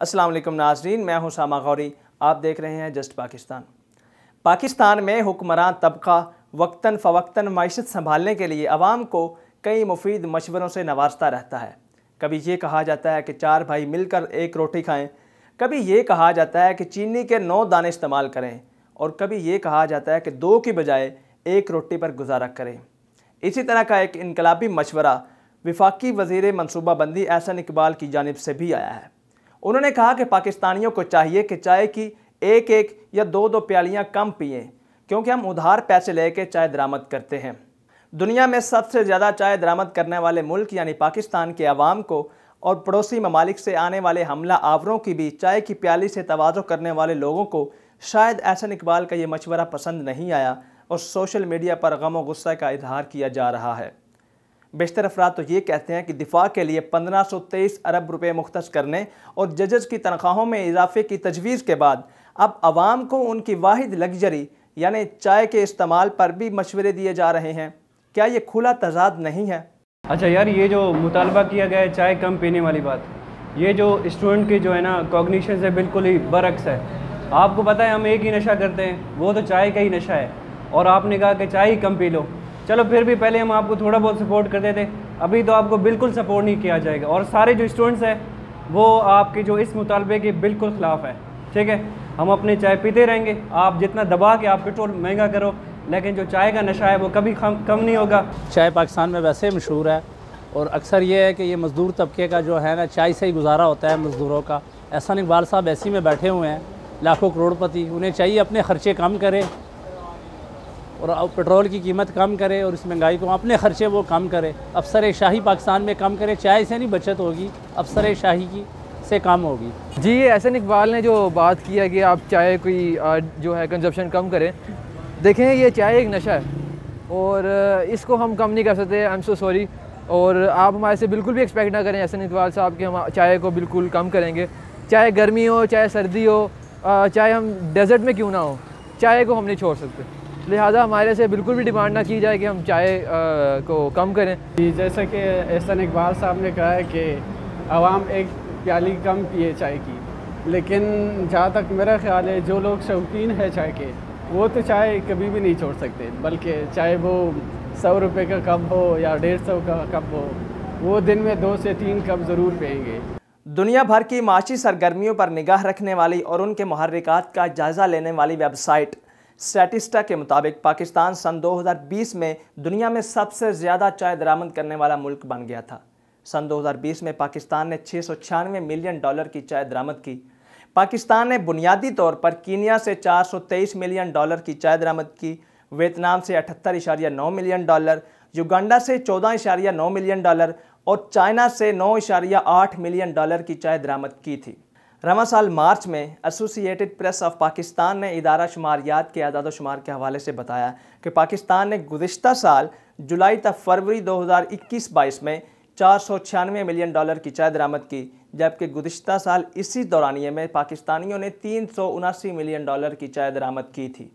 असलम नाजरीन मैं हूं सामा गौरी आप देख रहे हैं जस्ट पाकिस्तान पाकिस्तान में हुक्मरान तबका वक्ता फ़वक्ता मीशत संभालने के लिए आवाम को कई मुफीद मशवरों से नवाजता रहता है कभी ये कहा जाता है कि चार भाई मिलकर एक रोटी खाएं कभी ये कहा जाता है कि चीनी के नौ दाने इस्तेमाल करें और कभी ये कहा जाता है कि दो की बजाय एक रोटी पर गुजारा करें इसी तरह का एक इनकलाबी मशवरा विफाकी वजीर मनसूबाबंदी एहसन इकबाल की जानब से भी आया है उन्होंने कहा कि पाकिस्तानियों को चाहिए कि चाय की एक एक या दो दो प्यालियाँ कम पिए क्योंकि हम उधार पैसे लेके चाय दरामद करते हैं दुनिया में सबसे ज़्यादा चाय दरामद करने वाले मुल्क यानी पाकिस्तान के आवाम को और पड़ोसी ममालिक से आने वाले हमला आवरों की भी चाय की प्याली से तोज़ो करने वाले लोगों को शायद एहसन इकबाल का ये मशवरा पसंद नहीं आया और सोशल मीडिया पर गम व गुस्सा का इजहार किया जा रहा है बेशतर अफराद तो ये कहते हैं कि दिफा के लिए 1523 अरब रुपये मुख्त करने और जजेस की तनख्वाहों में इजाफे की तजवीज़ के बाद अब आवाम को उनकी वाद लग्जरी यानी चाय के इस्तेमाल पर भी मशवरे दिए जा रहे हैं क्या ये खुला तजाद नहीं है अच्छा यार ये जो मुतालबा किया गया है चाय कम पीने वाली बात ये जो स्टूडेंट के जो है ना कॉग्निशन से बिल्कुल ही बरक्स है आपको पता है हम एक ही नशा करते हैं वो तो चाय का ही नशा है और आपने कहा कि चाय ही कम पी लो चलो फिर भी पहले हम आपको थोड़ा बहुत सपोर्ट करते थे अभी तो आपको बिल्कुल सपोर्ट नहीं किया जाएगा और सारे जो स्टूडेंट्स हैं वो आपके जो इस मुतालबे के बिल्कुल ख़िलाफ़ है ठीक है हम अपने चाय पीते रहेंगे आप जितना दबा के आप पेट्रोल महंगा करो लेकिन जो चाय का नशा है वो कभी कम नहीं होगा चाय पाकिस्तान में वैसे मशहूर है और अक्सर ये है कि ये मज़दूर तबके का जो है ना चाय से ही गुजारा होता है मज़दूरों का एहसान इकबाल साहब ऐसी में बैठे हुए हैं लाखों करोड़पति उन्हें चाहिए अपने ख़र्चे कम करें और पेट्रोल की कीमत कम करे और इस महंगाई को अपने ख़र्चे वो कम करे अफसर शाही पाकिस्तान में कम करे चाय से नहीं बचत होगी अफसर शाही की से कम होगी जी ये एहसन इकबाल ने जो बात की है कि आप चाय की जो है कंजप्शन कम करें देखें ये चाय एक नशा है और इसको हम कम नहीं कर सकते आई एम सो सॉरी और आप हमारे से बिल्कुल भी एक्सपेक्ट ना करें एहसन इकबाल साहब कि हम चाय को बिल्कुल कम करेंगे चाहे गर्मी हो चाहे सर्दी हो चाहे हम डेजर्ट में क्यों ना हो चाय को हम नहीं छोड़ सकते लिहाजा हमारे से बिल्कुल भी डिमांड ना की जाए कि हम चाय को कम करें जैसा कि एहसन इकबाल साहब ने कहा है कि आवाम एक प्याली कम पिए चाय की लेकिन जहाँ तक मेरा ख्याल है जो लोग शौकीन है चाय के वो तो चाय कभी भी नहीं छोड़ सकते बल्कि चाहे वो सौ रुपये का कप हो या डेढ़ सौ का कप हो वो दिन में दो से तीन कप ज़रूर पियेंगे दुनिया भर की माशी सरगर्मियों पर निगाह रखने वाली और उनके महरिकात का जायज़ा लेने वाली वेबसाइट स्टैटिस्टा के मुताबिक पाकिस्तान सन 2020 में दुनिया में सबसे ज़्यादा चाय दरामद करने वाला मुल्क बन गया था सन 2020 में पाकिस्तान ने छः मिलियन डॉलर की चाय दरामद की पाकिस्तान ने बुनियादी तौर पर कीनिया से 423 मिलियन डॉलर की चाय दरामद की वियतनाम से अठहत्तर इशारिया नौ मिलियन डॉलर युगांडा से चौदह इशारिया नौ मिलियन डॉलर और चाइना से नौ इशारिया आठ मिलियन डॉलर की चाय दरामद की थी रवा साल मार्च में एसोसिएटेड प्रेस ऑफ पाकिस्तान ने इदारा शुमारियात के आदाद शुमार के हवाले से बताया कि पाकिस्तान ने गुज्त साल जुलाई तक फरवरी 2021-22 में चार मिलियन डॉलर की चाय दरामद की जबकि गुज्त साल इसी दौरानिए में पाकिस्तानियों ने तीन मिलियन डॉलर की चाय दरामद की थी